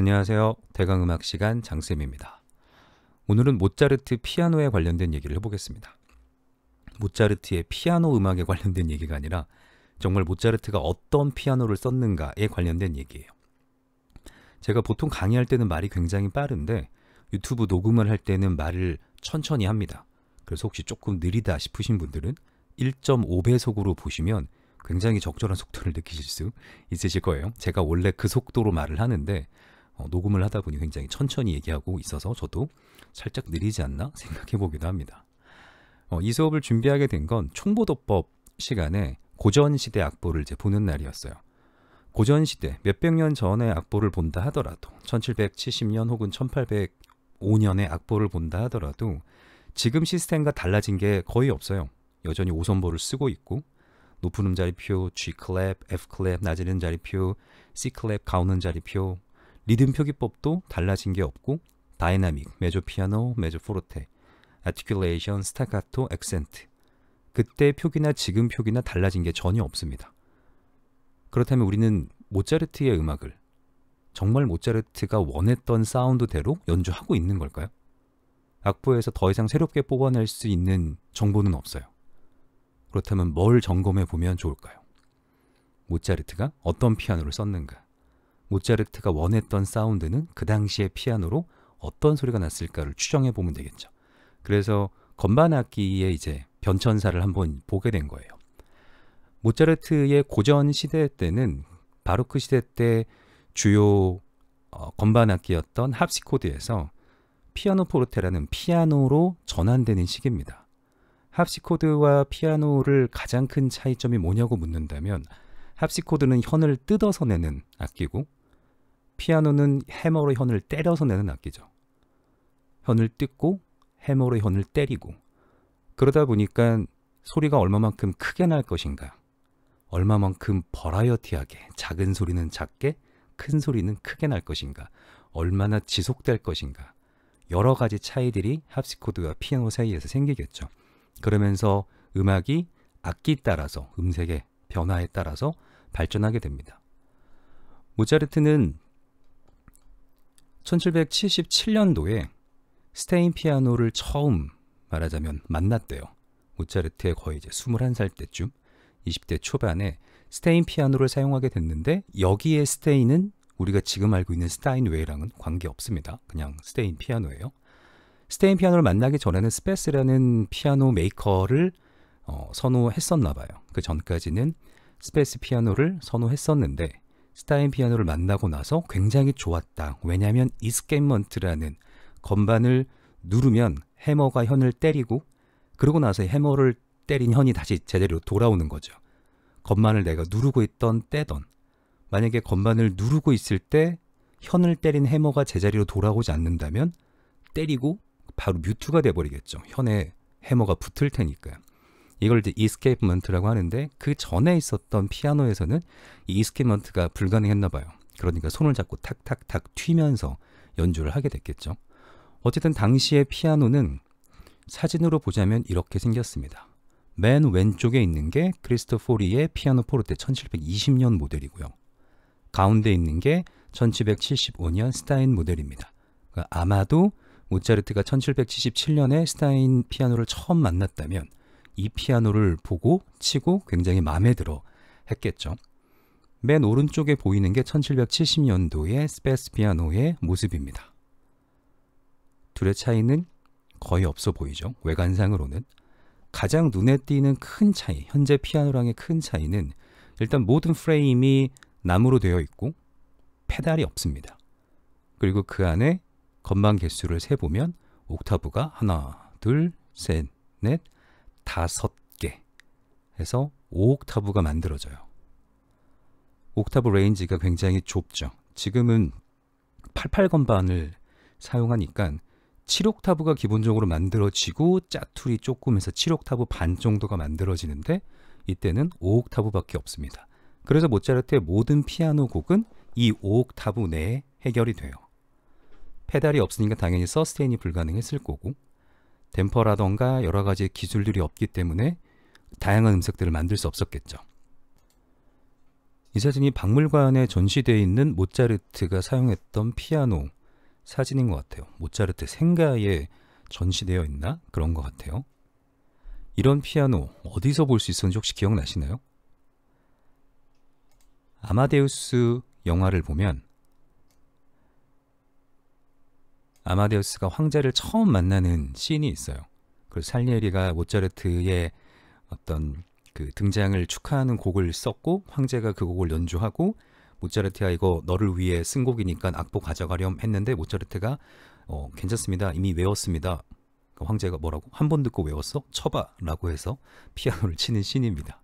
안녕하세요. 대강음악 시간 장쌤입니다. 오늘은 모차르트 피아노에 관련된 얘기를 해보겠습니다. 모차르트의 피아노 음악에 관련된 얘기가 아니라 정말 모차르트가 어떤 피아노를 썼는가에 관련된 얘기예요. 제가 보통 강의할 때는 말이 굉장히 빠른데 유튜브 녹음을 할 때는 말을 천천히 합니다. 그래서 혹시 조금 느리다 싶으신 분들은 1.5배속으로 보시면 굉장히 적절한 속도를 느끼실 수 있으실 거예요. 제가 원래 그 속도로 말을 하는데 어, 녹음을 하다 보니 굉장히 천천히 얘기하고 있어서 저도 살짝 느리지 않나 생각해 보기도 합니다. 어, 이 수업을 준비하게 된 건 총보도법 시간에 고전시대 악보를 이제 보는 날이었어요. 고전시대 몇백 년 전의 악보를 본다 하더라도 1770년 혹은 1805년의 악보를 본다 하더라도 지금 시스템과 달라진 게 거의 없어요. 여전히 오선보를 쓰고 있고 높은 음자리표, G 클랩, F 클랩, 낮은 음자리표, C 클랩, 가우는 자리표, 리듬 표기법도 달라진 게 없고 다이나믹, 메조 피아노, 메조 포르테, 아티큘레이션, 스타카토, 액센트 그때 표기나 지금 표기나 달라진 게 전혀 없습니다. 그렇다면 우리는 모차르트의 음악을 정말 모차르트가 원했던 사운드대로 연주하고 있는 걸까요? 악보에서 더 이상 새롭게 뽑아낼 수 있는 정보는 없어요. 그렇다면 뭘 점검해 보면 좋을까요? 모차르트가 어떤 피아노를 썼는가? 모차르트가 원했던 사운드는 그 당시의 피아노로 어떤 소리가 났을까를 추정해 보면 되겠죠. 그래서 건반 악기의 이제 변천사를 한번 보게 된 거예요. 모차르트의 고전 시대 때는 바로크 시대 때 주요 어, 건반 악기였던 합시코드에서 피아노 포르테라는 피아노로 전환되는 시기입니다. 합시코드와 피아노를 가장 큰 차이점이 뭐냐고 묻는다면 합시코드는 현을 뜯어서 내는 악기고 피아노는 해머로 현을 때려서 내는 악기죠. 현을 뜯고 해머로 현을 때리고 그러다 보니까 소리가 얼마만큼 크게 날 것인가 얼마만큼 버라이어티하게 작은 소리는 작게 큰 소리는 크게 날 것인가 얼마나 지속될 것인가 여러 가지 차이들이 합시코드와 피아노 사이에서 생기겠죠. 그러면서 음악이 악기 따라서 음색의 변화에 따라서 발전하게 됩니다. 모차르트는 1777년도에 스테인 피아노를 처음 말하자면 만났대요. 모차르트의 거의 이제 21살 때쯤 20대 초반에 스테인 피아노를 사용하게 됐는데 여기에 스테인은 우리가 지금 알고 있는 스타인웨이랑은 관계없습니다. 그냥 스테인 피아노예요. 스테인 피아노를 만나기 전에는 스페스라는 피아노 메이커를 어, 선호했었나 봐요. 그 전까지는 스페스 피아노를 선호했었는데 스타인 피아노를 만나고 나서 굉장히 좋았다. 왜냐하면 이스케먼트라는 건반을 누르면 해머가 현을 때리고 그러고 나서 해머를 때린 현이 다시 제대로 돌아오는 거죠. 건반을 내가 누르고 있던 때던 만약에 건반을 누르고 있을 때 현을 때린 해머가 제자리로 돌아오지 않는다면 때리고 바로 뮤트가 돼버리겠죠. 현에 해머가 붙을 테니까요. 이걸 이제 이스케이프먼트라고 하는데 그 전에 있었던 피아노에서는 이 이스케이프먼트가 불가능했나 봐요. 그러니까 손을 잡고 탁탁탁 튀면서 연주를 하게 됐겠죠. 어쨌든 당시의 피아노는 사진으로 보자면 이렇게 생겼습니다. 맨 왼쪽에 있는 게 크리스토포리의 피아노 포르테 1720년 모델이고요. 가운데 있는 게 1775년 스타인 모델입니다. 그러니까 아마도 모차르트가 1777년에 스타인 피아노를 처음 만났다면 이 피아노를 보고 치고 굉장히 마음에 들어 했겠죠. 맨 오른쪽에 보이는 게 1770년도의 스페스 피아노의 모습입니다. 둘의 차이는 거의 없어 보이죠. 외관상으로는. 가장 눈에 띄는 큰 차이, 현재 피아노랑의 큰 차이는 일단 모든 프레임이 나무로 되어 있고 페달이 없습니다. 그리고 그 안에 건반 개수를 세보면 옥타브가 하나, 둘, 셋, 넷, 다섯 개 해서 5옥타브가 만들어져요. 옥타브 레인지가 굉장히 좁죠. 지금은 88건반을 사용하니까 7옥타브가 기본적으로 만들어지고 짜투리 조금해서 7옥타브 반 정도가 만들어지는데 이때는 5옥타브밖에 없습니다. 그래서 모차르트의 모든 피아노 곡은 이 5옥타브 내에 해결이 돼요. 페달이 없으니까 당연히 서스테인이 불가능했을 거고 댐퍼라던가 여러 가지 기술들이 없기 때문에 다양한 음색들을 만들 수 없었겠죠. 이 사진이 박물관에 전시되어 있는 모차르트가 사용했던 피아노 사진인 것 같아요. 모차르트 생가에 전시되어 있나? 그런 것 같아요. 이런 피아노 어디서 볼 수 있었는지 혹시 기억나시나요? 아마데우스 영화를 보면 아마데우스가 황제를 처음 만나는 씬이 있어요. 그래서 살리에리가 모차르트의 어떤 그 등장을 축하하는 곡을 썼고 황제가 그 곡을 연주하고 모차르트야 이거 너를 위해 쓴 곡이니까 악보 가져가렴 했는데 모차르트가 어, 괜찮습니다. 이미 외웠습니다. 그 황제가 뭐라고? 한 번 듣고 외웠어? 쳐봐! 라고 해서 피아노를 치는 씬입니다.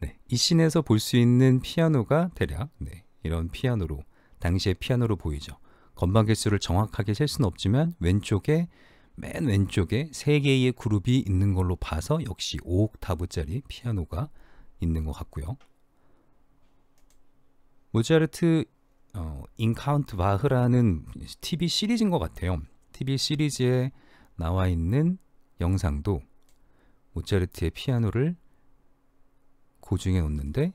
네, 이 씬에서 볼 수 있는 피아노가 대략 네, 이런 피아노로 당시의 피아노로 보이죠. 건반 개수를 정확하게 셀 수는 없지만 왼쪽에 맨 왼쪽에 세 개의 그룹이 있는 걸로 봐서 역시 5옥타브짜리 피아노가 있는 것 같고요. 모차르트 어, 인카운트 바흐라는 TV 시리즈인 것 같아요. TV 시리즈에 나와 있는 영상도 모차르트의 피아노를 고증해 놓는데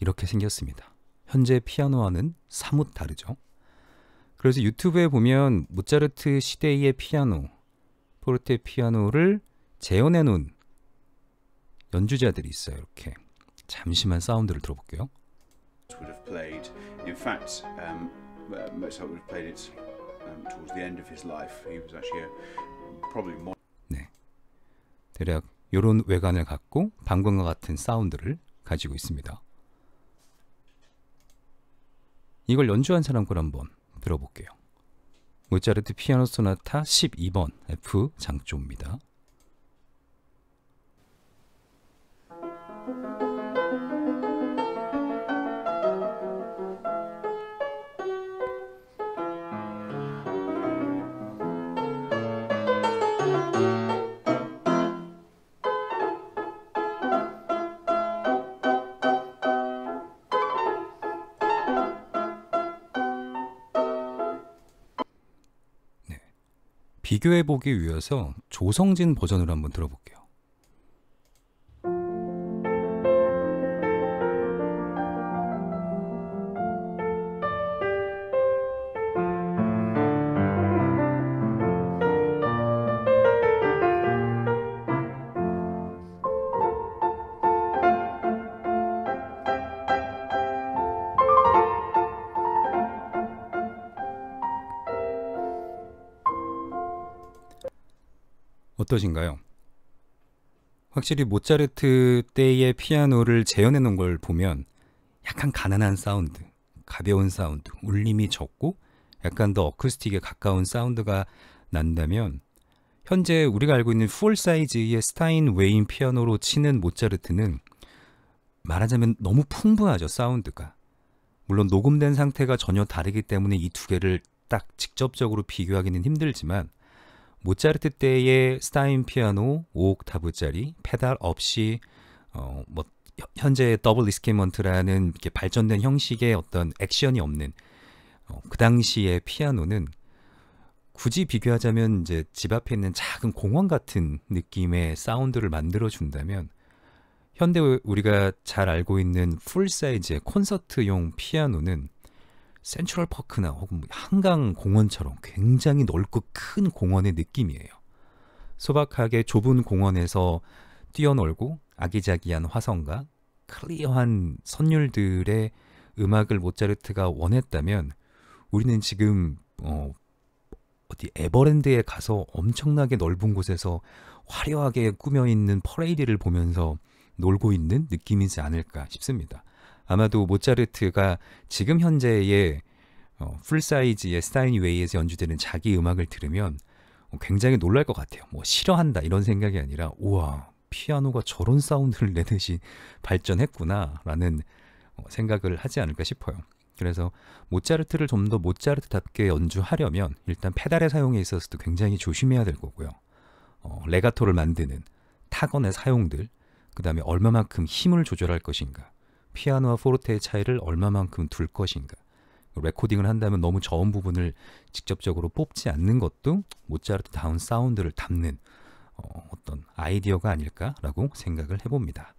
이렇게 생겼습니다. 현재 피아노와는 사뭇 다르죠. 그래서 유튜브에 보면 모차르트 시대의 피아노, 포르테 피아노를 재현해 놓은 연주자들이 있어요. 이렇게 잠시만 사운드를 들어볼게요. would have played. In fact, um, Mozart would have played it um, towards the end of his life. He was actually a, probably more. 네, 대략 이런 외관을 갖고 방금과 같은 사운드를 가지고 있습니다. 이걸 연주한 사람 걸 한번 들어볼게요. 모차르트 피아노 소나타 12번 F 장조입니다. 비교해보기 위해서 조성진 버전으로 한번 들어볼게요. 어떠신가요? 확실히 모차르트 때의 피아노를 재현해 놓은 걸 보면 약간 가난한 사운드, 가벼운 사운드, 울림이 적고 약간 더 어쿠스틱에 가까운 사운드가 난다면 현재 우리가 알고 있는 풀 사이즈의 스타인 웨인 피아노로 치는 모차르트는 말하자면 너무 풍부하죠 사운드가 물론 녹음된 상태가 전혀 다르기 때문에 이 두 개를 딱 직접적으로 비교하기는 힘들지만 모차르트 때의 스타인 피아노 5옥타브짜리 페달 없이 어, 뭐 현재의 더블 리스케먼트라는 이렇게 발전된 형식의 어떤 액션이 없는 어, 그 당시의 피아노는 굳이 비교하자면 이제 집 앞에 있는 작은 공원 같은 느낌의 사운드를 만들어 준다면 현대 우리가 잘 알고 있는 풀 사이즈의 콘서트용 피아노는 센트럴 파크나 혹은 한강 공원처럼 굉장히 넓고 큰 공원의 느낌이에요. 소박하게 좁은 공원에서 뛰어놀고 아기자기한 화성과 클리어한 선율들의 음악을 모차르트가 원했다면 우리는 지금 어, 어디 에버랜드에 가서 엄청나게 넓은 곳에서 화려하게 꾸며 있는 퍼레이드를 보면서 놀고 있는 느낌이지 않을까 싶습니다. 아마도 모차르트가 지금 현재의 어, 풀사이즈의 스타인웨이에서 연주되는 자기 음악을 들으면 굉장히 놀랄 것 같아요. 뭐 싫어한다 이런 생각이 아니라 우와 피아노가 저런 사운드를 내듯이 발전했구나라는 어, 생각을 하지 않을까 싶어요. 그래서 모차르트를 좀 더 모차르트답게 연주하려면 일단 페달의 사용에 있어서도 굉장히 조심해야 될 거고요. 어, 레가토를 만드는 타건의 사용들, 그 다음에 얼마만큼 힘을 조절할 것인가, 피아노와 포르테의 차이를 얼마만큼 둘 것인가. 레코딩을 한다면 너무 저음 부분을 직접적으로 뽑지 않는 것도 모차르트 다운 사운드를 담는 어, 떤 아이디어가 아닐까라고 생각을 해봅니다.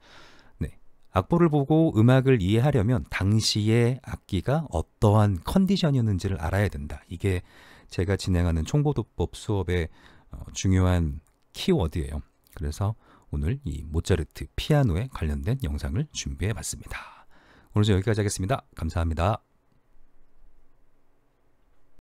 네. 악보를 보고 음악을 이해하려면 당시의 악기가 어떠한 컨디션이었는지를 알아야 된다. 이게 제가 진행하는 총보도법 수업의 어, 중요한 키워드예요. 그래서 오늘 이 모차르트 피아노에 관련된 영상을 준비해 봤습니다. 오늘 여기까지 하겠습니다. 감사합니다.